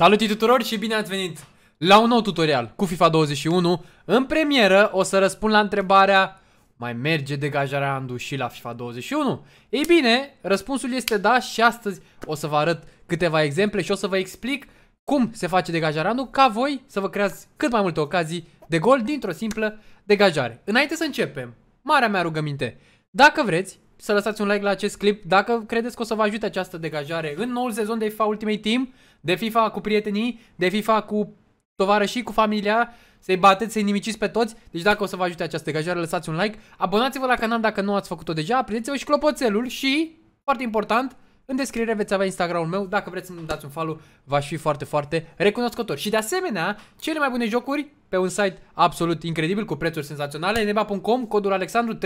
Salut tuturor și bine ați venit la un nou tutorial cu FIFA 21 În premieră o să răspund la întrebarea Mai merge degajarea Andu și la FIFA 21? Ei bine, răspunsul este da și astăzi o să vă arăt câteva exemple și o să vă explic cum se face degajarea Andu Ca voi să vă creați cât mai multe ocazii de gol dintr-o simplă degajare Înainte să începem, marea mea rugăminte Dacă vreți să lăsați un like la acest clip dacă credeți că o să vă ajute această degajare în noul sezon de FIFA Ultimate Team de FIFA cu prietenii, de FIFA cu tovarășii, cu familia, să-i bateți, să-i nimiciți pe toți. Deci dacă o să vă ajute această căjare, lăsați un like, abonați-vă la canal dacă nu ați făcut-o deja, prindeți-vă și clopoțelul și, foarte important, în descriere veți avea Instagramul meu, dacă vreți să-mi dați un follow, v-aș fi foarte, foarte recunoscător. Și de asemenea, cele mai bune jocuri pe un site absolut incredibil, cu prețuri senzaționale, neba.com, codul Alexandru,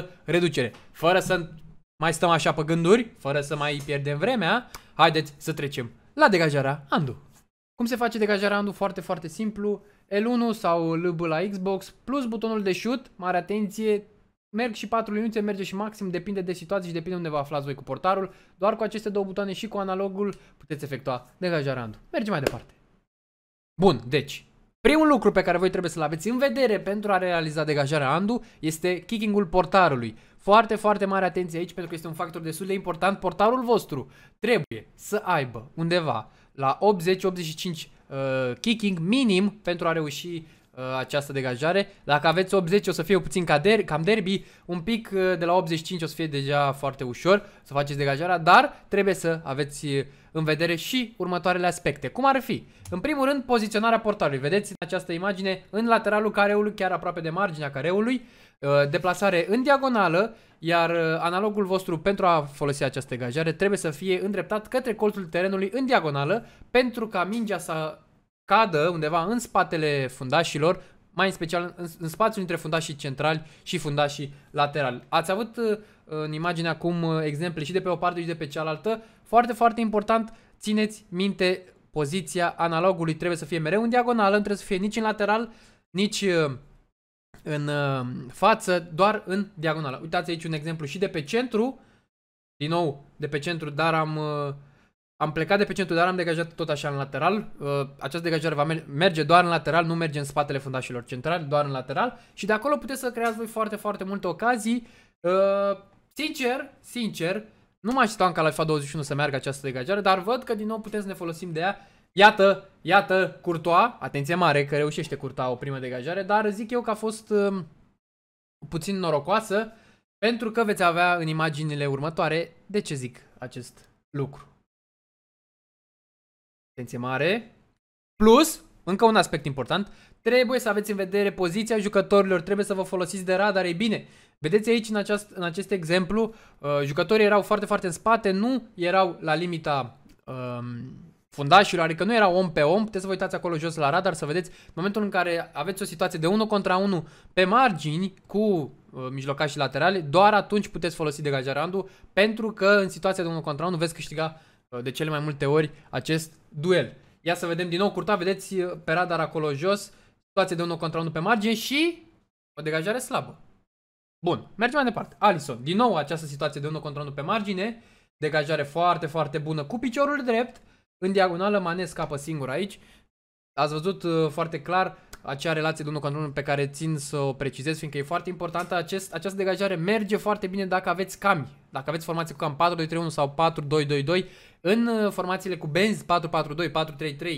3% reducere. Fără să mai stăm așa pe gânduri, fără să mai pierdem vremea, haideți să trecem la degajarea Andu. Cum se face degajarea Andu, Foarte, foarte simplu. L1 sau LB la Xbox plus butonul de shoot, mare atenție, merg și 4 liniuțe, merge și maxim, depinde de situație și depinde unde vă aflați voi cu portarul. Doar cu aceste două butoane și cu analogul puteți efectua degajarea Andu. Mergem mai departe. Bun, deci, Primul lucru pe care voi trebuie să-l aveți în vedere pentru a realiza degajarea Andu este kicking-ul portarului. Foarte, foarte mare atenție aici pentru că este un factor destul de important. Portarul vostru trebuie să aibă undeva la 80-85 uh, kicking minim pentru a reuși Uh, această degajare. Dacă aveți 80 o să fie puțin cam derby, un pic uh, de la 85 o să fie deja foarte ușor să faceți degajarea, dar trebuie să aveți uh, în vedere și următoarele aspecte. Cum ar fi? În primul rând, poziționarea portarului. Vedeți în această imagine în lateralul careului, chiar aproape de marginea careului, deplasare în diagonală, iar analogul vostru pentru a folosi această degajare trebuie să fie îndreptat către colțul terenului în diagonală pentru ca mingea să cadă undeva în spatele fundașilor, mai în special în, în spațiul între fundașii centrali și fundașii laterali. Ați avut uh, în imagine acum uh, exemple și de pe o parte și de pe cealaltă. Foarte, foarte important, țineți minte poziția analogului trebuie să fie mereu în diagonală, nu trebuie să fie nici în lateral, nici uh, în față, doar în diagonală. Uitați aici un exemplu și de pe centru, din nou de pe centru, dar am am plecat de pe centru, dar am degajat tot așa în lateral. Uh, această degajare va merge doar în lateral, nu merge în spatele fundașilor centrali, doar în lateral. Și de acolo puteți să creați voi foarte, foarte multe ocazii. Uh, sincer, sincer, nu mai așteptam ca la FIFA 21 să meargă această degajare, dar văd că din nou putem să ne folosim de ea. Iată, iată, Curtoa, atenție mare că reușește Curtoa o primă degajare, dar zic eu că a fost uh, puțin norocoasă, pentru că veți avea în imaginile următoare de ce zic acest lucru. Atenție mare. Plus, încă un aspect important, trebuie să aveți în vedere poziția jucătorilor, trebuie să vă folosiți de radar Ei bine, vedeți aici în, aceast, în acest exemplu, uh, jucătorii erau foarte, foarte în spate, nu erau la limita um, fundașilor, adică nu erau om pe om. Puteți să vă uitați acolo jos la radar să vedeți în momentul în care aveți o situație de 1 contra 1 pe margini cu uh, mijlocașii laterali, doar atunci puteți folosi degajarandul pentru că în situația de 1 contra 1 veți câștiga Uh, de cele mai multe ori acest duel. Ia să vedem din nou curta, vedeți uh, pe radar acolo jos, situație de 1 contra 1 pe margine și o degajare slabă. Bun, mergem mai departe. Alison, din nou această situație de 1 contra 1 pe margine, degajare foarte, foarte bună cu piciorul drept, în diagonală Mane scapă singur aici. Ați văzut uh, foarte clar acea relație de unul contra unul pe care țin să o precizez, fiindcă e foarte importantă, acest, această degajare merge foarte bine dacă aveți cami, dacă aveți formații cu cam 4-2-3-1 sau 4-2-2-2, în uh, formațiile cu benzi 4-4-2, 4-3-3,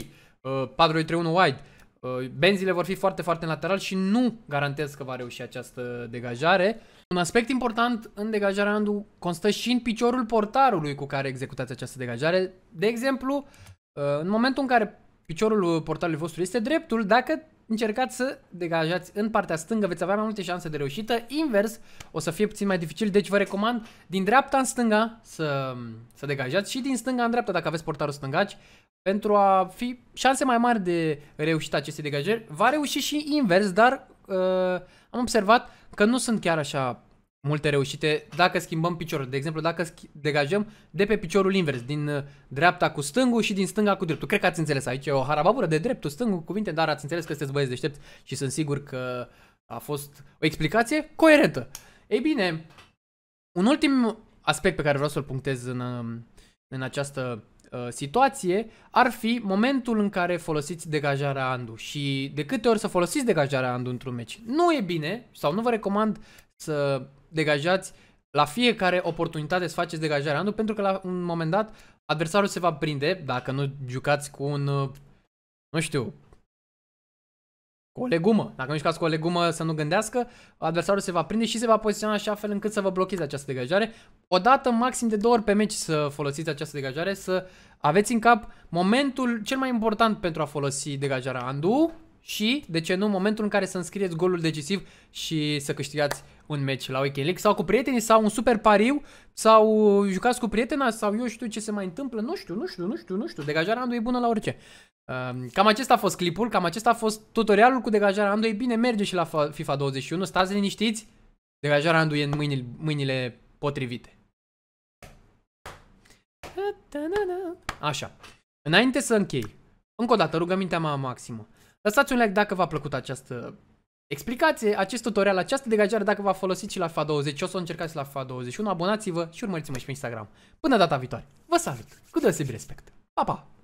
4-2-3-1 wide, uh, benzile vor fi foarte, foarte în lateral și nu garantez că va reuși această degajare. Un aspect important în degajarea Andu constă și în piciorul portarului cu care executați această degajare. De exemplu, uh, în momentul în care piciorul portarului vostru este dreptul, dacă încercați să degajați în partea stângă, veți avea mai multe șanse de reușită. Invers, o să fie puțin mai dificil, deci vă recomand din dreapta în stânga să, să degajați și din stânga în dreapta dacă aveți portarul stângaci pentru a fi șanse mai mari de reușită acestei degajări. Va reuși și invers, dar uh, am observat că nu sunt chiar așa multe reușite. Dacă schimbăm piciorul, de exemplu, dacă degajăm de pe piciorul invers, din uh, dreapta cu stângul și din stânga cu dreptul. Cred că ați înțeles aici, e o harababură de dreptul, stângul, cuvinte, dar ați înțeles că sunteți băieți deștepți și sunt sigur că a fost o explicație coerentă. Ei bine, un ultim aspect pe care vreau să-l punctez în, um, în această Uh, situație ar fi momentul în care folosiți degajarea andu și de câte ori să folosiți degajarea andu într-un meci. Nu e bine sau nu vă recomand să degajați la fiecare oportunitate să faceți degajarea andu pentru că la un moment dat adversarul se va prinde dacă nu jucați cu un, uh, nu știu, cu o legumă. Dacă nu cu o legumă să nu gândească, adversarul se va prinde și se va poziționa așa fel încât să vă blocheze această degajare. O dată, maxim de două ori pe meci să folosiți această degajare, să aveți în cap momentul cel mai important pentru a folosi degajarea Andu și, de ce nu, momentul în care să înscrieți golul decisiv și să câștigați un meci la Weekend League sau cu prietenii sau un super pariu sau jucați cu prietena sau eu știu ce se mai întâmplă, nu știu, nu știu, nu știu, nu știu, degajarea Andu e bună la orice. Ehm, cam acesta a fost clipul, cam acesta a fost tutorialul cu degajarea Andu, e bine, merge și la FIFA 21, stați liniștiți, degajarea Andu e în mâinile, mâinile potrivite. Așa. Înainte să închei, încă o dată rugămintea mea maximă. Lăsați un like dacă v-a plăcut această Explicați acest tutorial, această degajare dacă v-a folosit și la FA20, o să o încercați la FA21, abonați-vă și urmăriți-mă și pe Instagram. Până data viitoare, vă salut, cu deosebit respect. Pa, pa!